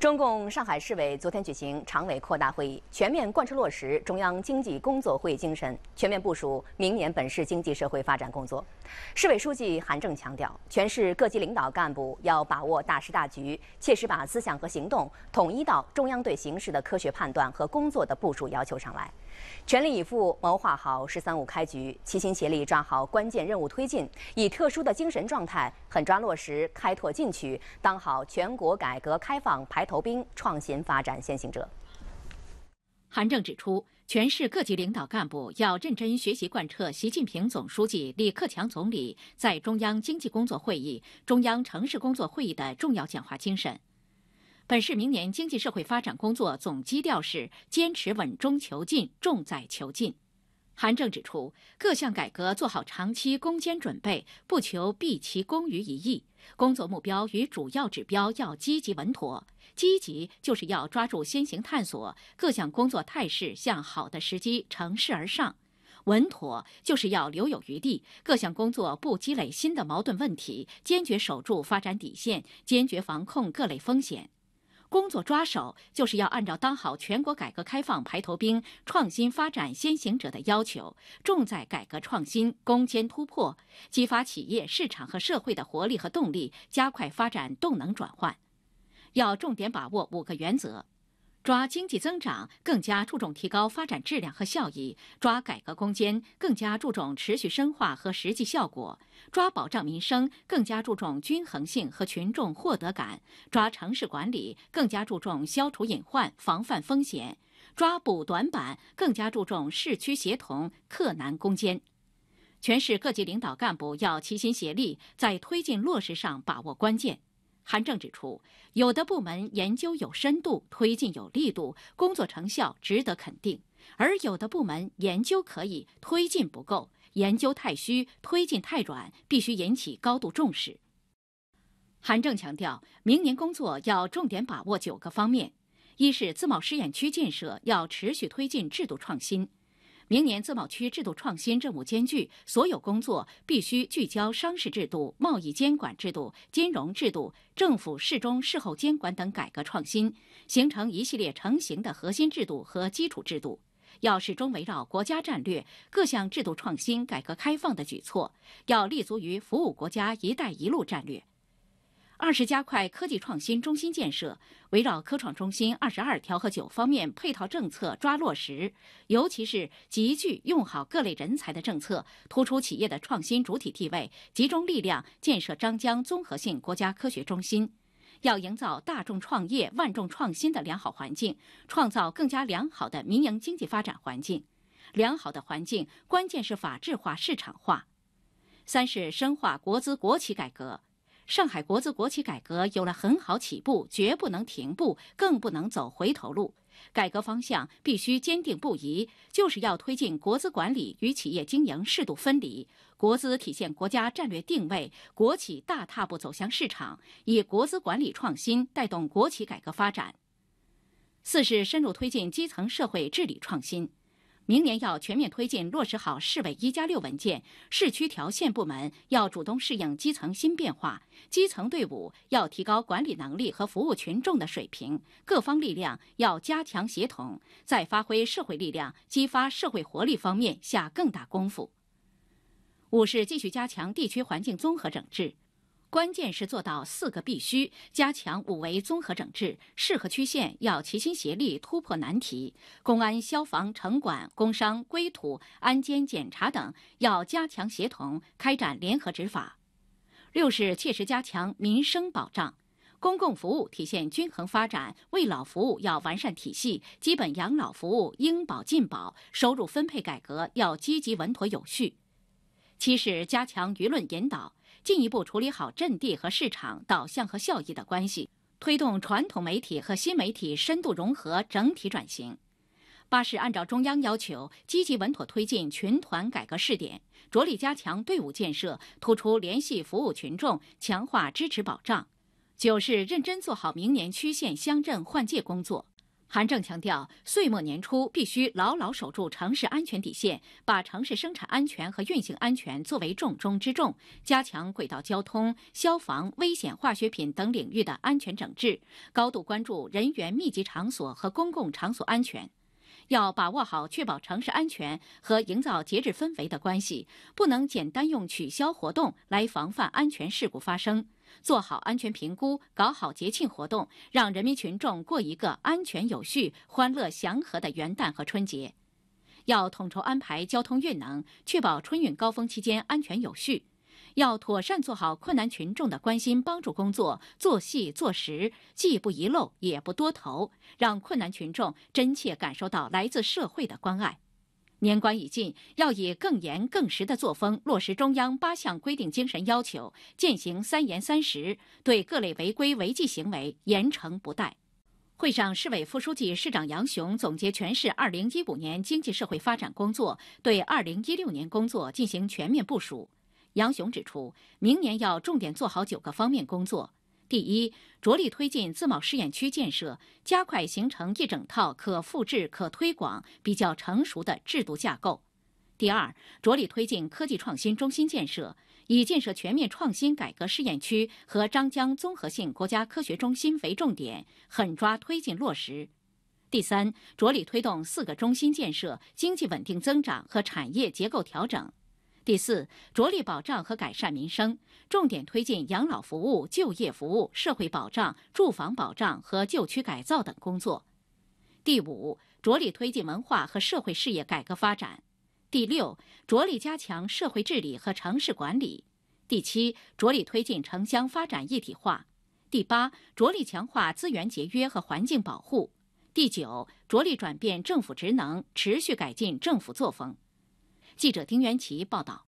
中共上海市委昨天举行常委扩大会议，全面贯彻落实中央经济工作会议精神，全面部署明年本市经济社会发展工作。市委书记韩正强调，全市各级领导干部要把握大势大局，切实把思想和行动统一到中央对形势的科学判断和工作的部署要求上来，全力以赴谋划好“十三五”开局，齐心协力抓好关键任务推进，以特殊的精神状态狠抓落实，开拓进取，当好全国改革开放排。头兵、创新发展先行者。韩正指出，全市各级领导干部要认真学习贯彻习近平总书记、李克强总理在中央经济工作会议、中央城市工作会议的重要讲话精神。本市明年经济社会发展工作总基调是坚持稳中求进，重在求进。韩正指出，各项改革做好长期攻坚准备，不求毕其功于一役。工作目标与主要指标要积极稳妥。积极就是要抓住先行探索各项工作态势向好的时机乘势而上；稳妥就是要留有余地，各项工作不积累新的矛盾问题，坚决守住发展底线，坚决防控各类风险。工作抓手就是要按照当好全国改革开放排头兵、创新发展先行者的要求，重在改革创新、攻坚突破，激发企业、市场和社会的活力和动力，加快发展动能转换。要重点把握五个原则。抓经济增长，更加注重提高发展质量和效益；抓改革攻坚，更加注重持续深化和实际效果；抓保障民生，更加注重均衡性和群众获得感；抓城市管理，更加注重消除隐患、防范风险；抓补短板，更加注重市区协同、克难攻坚。全市各级领导干部要齐心协力，在推进落实上把握关键。韩正指出，有的部门研究有深度，推进有力度，工作成效值得肯定；而有的部门研究可以，推进不够，研究太虚，推进太软，必须引起高度重视。韩正强调，明年工作要重点把握九个方面：一是自贸试验区建设要持续推进制度创新。明年自贸区制度创新任务艰巨，所有工作必须聚焦商事制度、贸易监管制度、金融制度、政府事中事后监管等改革创新，形成一系列成型的核心制度和基础制度。要始终围绕国家战略，各项制度创新、改革开放的举措，要立足于服务国家“一带一路”战略。二是加快科技创新中心建设，围绕科创中心二十二条和九方面配套政策抓落实，尤其是集聚用好各类人才的政策，突出企业的创新主体地位，集中力量建设张江综合性国家科学中心。要营造大众创业、万众创新的良好环境，创造更加良好的民营经济发展环境。良好的环境，关键是法治化、市场化。三是深化国资国企改革。上海国资国企改革有了很好起步，绝不能停步，更不能走回头路。改革方向必须坚定不移，就是要推进国资管理与企业经营适度分离，国资体现国家战略定位，国企大踏步走向市场，以国资管理创新带动国企改革发展。四是深入推进基层社会治理创新。明年要全面推进落实好市委“一加六”文件，市区条线部门要主动适应基层新变化，基层队伍要提高管理能力和服务群众的水平，各方力量要加强协同，在发挥社会力量、激发社会活力方面下更大功夫。五是继续加强地区环境综合整治。关键是做到四个必须，加强五维综合整治。市和区县要齐心协力突破难题，公安、消防、城管、工商、规土、安监、检查等要加强协同，开展联合执法。六是切实加强民生保障，公共服务体现均衡发展，为老服务要完善体系，基本养老服务应保尽保，收入分配改革要积极稳妥有序。七是加强舆论引导。进一步处理好阵地和市场导向和效益的关系，推动传统媒体和新媒体深度融合、整体转型。八是按照中央要求，积极稳妥推进群团改革试点，着力加强队伍建设，突出联系服务群众，强化支持保障。九是认真做好明年区县乡镇换届工作。韩正强调，岁末年初必须牢牢守住城市安全底线，把城市生产安全和运行安全作为重中之重，加强轨道交通、消防、危险化学品等领域的安全整治，高度关注人员密集场所和公共场所安全。要把握好确保城市安全和营造节日氛围的关系，不能简单用取消活动来防范安全事故发生。做好安全评估，搞好节庆活动，让人民群众过一个安全有序、欢乐祥和的元旦和春节。要统筹安排交通运能，确保春运高峰期间安全有序。要妥善做好困难群众的关心帮助工作，做细做实，既不遗漏，也不多头，让困难群众真切感受到来自社会的关爱。年关已近，要以更严更实的作风落实中央八项规定精神要求，践行“三严三实”，对各类违规违纪行为严惩不贷。会上，市委副书记、市长杨雄总结全市2015年经济社会发展工作，对2016年工作进行全面部署。杨雄指出，明年要重点做好九个方面工作：第一，着力推进自贸试验区建设，加快形成一整套可复制、可推广、比较成熟的制度架构；第二，着力推进科技创新中心建设，以建设全面创新改革试验区和张江综合性国家科学中心为重点，狠抓推进落实；第三，着力推动四个中心建设，经济稳定增长和产业结构调整。第四，着力保障和改善民生，重点推进养老服务、就业服务、社会保障、住房保障和旧区改造等工作。第五，着力推进文化和社会事业改革发展。第六，着力加强社会治理和城市管理。第七，着力推进城乡发展一体化。第八，着力强化资源节约和环境保护。第九，着力转变政府职能，持续改进政府作风。记者丁元奇报道。